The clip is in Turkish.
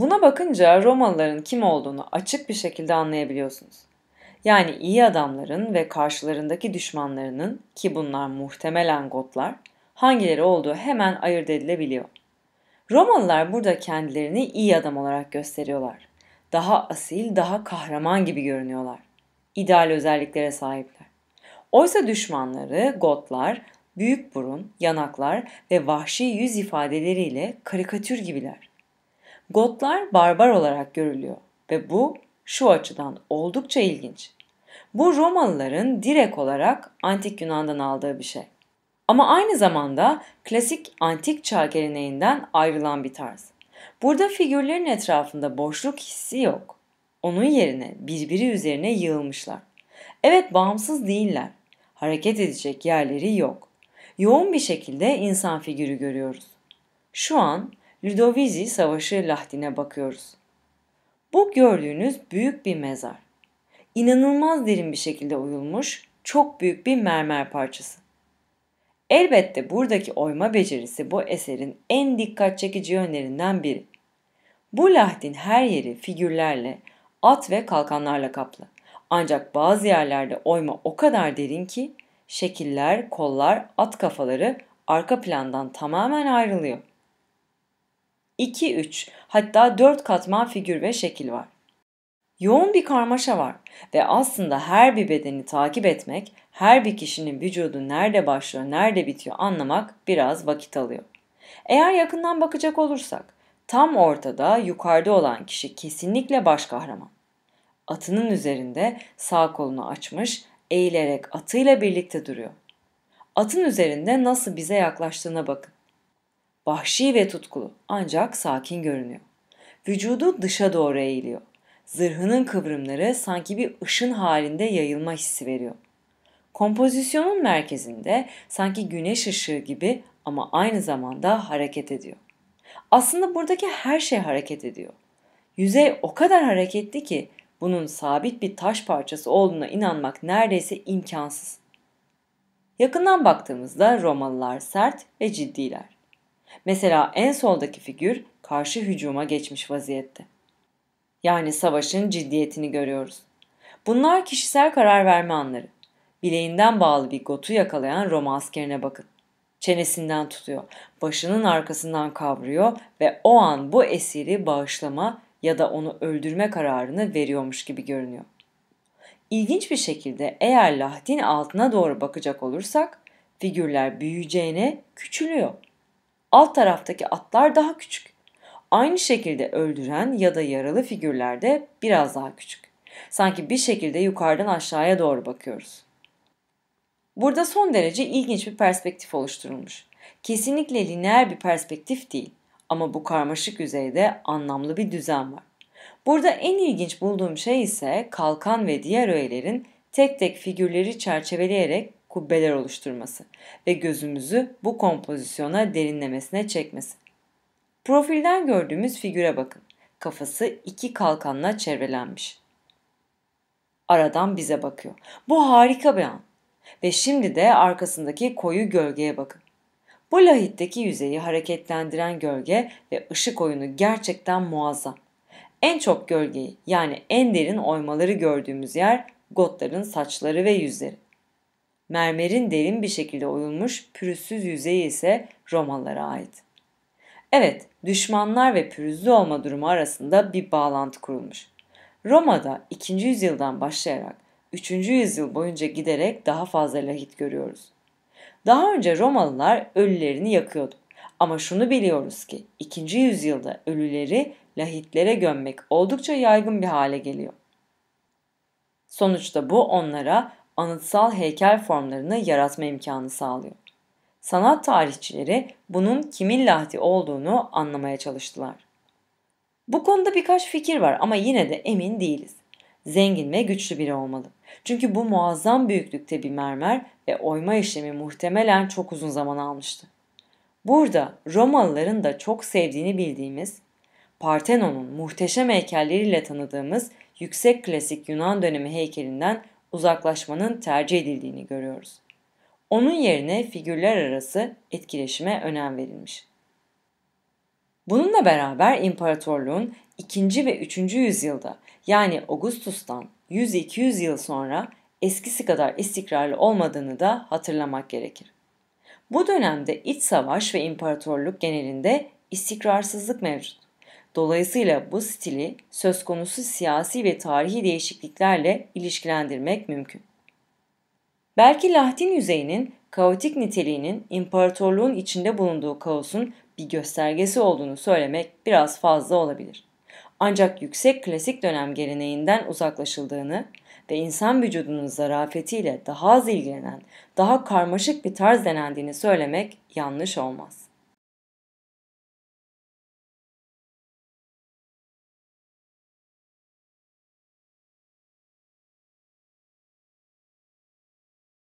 Buna bakınca Romalıların kim olduğunu açık bir şekilde anlayabiliyorsunuz. Yani iyi adamların ve karşılarındaki düşmanlarının ki bunlar muhtemelen Gotlar hangileri olduğu hemen ayırt edilebiliyor. Romalılar burada kendilerini iyi adam olarak gösteriyorlar. Daha asil, daha kahraman gibi görünüyorlar. İdeal özelliklere sahipler. Oysa düşmanları Gotlar, büyük burun, yanaklar ve vahşi yüz ifadeleriyle karikatür gibiler. Gotlar barbar olarak görülüyor ve bu şu açıdan oldukça ilginç. Bu Romalıların direkt olarak antik Yunan'dan aldığı bir şey. Ama aynı zamanda klasik antik çağ geleneğinden ayrılan bir tarz. Burada figürlerin etrafında boşluk hissi yok. Onun yerine birbiri üzerine yığılmışlar. Evet bağımsız değiller. Hareket edecek yerleri yok. Yoğun bir şekilde insan figürü görüyoruz. Şu an Ludovici Savaşı Lahdin'e bakıyoruz. Bu gördüğünüz büyük bir mezar. İnanılmaz derin bir şekilde uyulmuş çok büyük bir mermer parçası. Elbette buradaki oyma becerisi bu eserin en dikkat çekici yönlerinden biri. Bu lahdin her yeri figürlerle, at ve kalkanlarla kaplı. Ancak bazı yerlerde oyma o kadar derin ki şekiller, kollar, at kafaları arka plandan tamamen ayrılıyor. 2-3 hatta 4 katman figür ve şekil var. Yoğun bir karmaşa var ve aslında her bir bedeni takip etmek, her bir kişinin vücudu nerede başlıyor, nerede bitiyor anlamak biraz vakit alıyor. Eğer yakından bakacak olursak, tam ortada yukarıda olan kişi kesinlikle baş kahraman. Atının üzerinde sağ kolunu açmış, eğilerek atıyla birlikte duruyor. Atın üzerinde nasıl bize yaklaştığına bakın. Vahşi ve tutkulu ancak sakin görünüyor. Vücudu dışa doğru eğiliyor. Zırhının kıvrımları sanki bir ışın halinde yayılma hissi veriyor. Kompozisyonun merkezinde sanki güneş ışığı gibi ama aynı zamanda hareket ediyor. Aslında buradaki her şey hareket ediyor. Yüzey o kadar hareketli ki bunun sabit bir taş parçası olduğuna inanmak neredeyse imkansız. Yakından baktığımızda Romalılar sert ve ciddiler. Mesela en soldaki figür karşı hücuma geçmiş vaziyette. Yani savaşın ciddiyetini görüyoruz. Bunlar kişisel karar verme anları. Bileğinden bağlı bir gotu yakalayan Roma askerine bakın. Çenesinden tutuyor, başının arkasından kavruyor ve o an bu esiri bağışlama ya da onu öldürme kararını veriyormuş gibi görünüyor. İlginç bir şekilde eğer lahdin altına doğru bakacak olursak figürler büyüyeceğine küçülüyor alt taraftaki atlar daha küçük. Aynı şekilde öldüren ya da yaralı figürler de biraz daha küçük. Sanki bir şekilde yukarıdan aşağıya doğru bakıyoruz. Burada son derece ilginç bir perspektif oluşturulmuş. Kesinlikle lineer bir perspektif değil ama bu karmaşık yüzeyde anlamlı bir düzen var. Burada en ilginç bulduğum şey ise kalkan ve diğer öğelerin tek tek figürleri çerçeveleyerek kubbeler oluşturması ve gözümüzü bu kompozisyona derinlemesine çekmesi. Profilden gördüğümüz figüre bakın. Kafası iki kalkanla çevrelenmiş. Aradan bize bakıyor. Bu harika bir an. Ve şimdi de arkasındaki koyu gölgeye bakın. Bu lahitteki yüzeyi hareketlendiren gölge ve ışık oyunu gerçekten muazzam. En çok gölgeyi yani en derin oymaları gördüğümüz yer Gotların saçları ve yüzleri mermerin derin bir şekilde oyulmuş pürüzsüz yüzeyi ise Romalılara ait. Evet, düşmanlar ve pürüzlü olma durumu arasında bir bağlantı kurulmuş. Roma'da 2. yüzyıldan başlayarak 3. yüzyıl boyunca giderek daha fazla lahit görüyoruz. Daha önce Romalılar ölülerini yakıyordu. Ama şunu biliyoruz ki 2. yüzyılda ölüleri lahitlere gömmek oldukça yaygın bir hale geliyor. Sonuçta bu onlara anıtsal heykel formlarını yaratma imkanı sağlıyor. Sanat tarihçileri bunun kimin lahdi olduğunu anlamaya çalıştılar. Bu konuda birkaç fikir var ama yine de emin değiliz. Zengin ve güçlü biri olmalı. Çünkü bu muazzam büyüklükte bir mermer ve oyma işlemi muhtemelen çok uzun zaman almıştı. Burada Romalıların da çok sevdiğini bildiğimiz, Partenon'un muhteşem heykelleriyle tanıdığımız yüksek klasik Yunan dönemi heykelinden uzaklaşmanın tercih edildiğini görüyoruz. Onun yerine figürler arası etkileşime önem verilmiş. Bununla beraber imparatorluğun 2. ve 3. yüzyılda yani Augustus'tan 100-200 yıl sonra eskisi kadar istikrarlı olmadığını da hatırlamak gerekir. Bu dönemde iç savaş ve imparatorluk genelinde istikrarsızlık mevcut. Dolayısıyla bu stili söz konusu siyasi ve tarihi değişikliklerle ilişkilendirmek mümkün. Belki Lahdin yüzeyinin kaotik niteliğinin imparatorluğun içinde bulunduğu kaosun bir göstergesi olduğunu söylemek biraz fazla olabilir. Ancak yüksek klasik dönem geleneğinden uzaklaşıldığını ve insan vücudunun zarafetiyle daha az ilgilenen, daha karmaşık bir tarz denendiğini söylemek yanlış olmaz.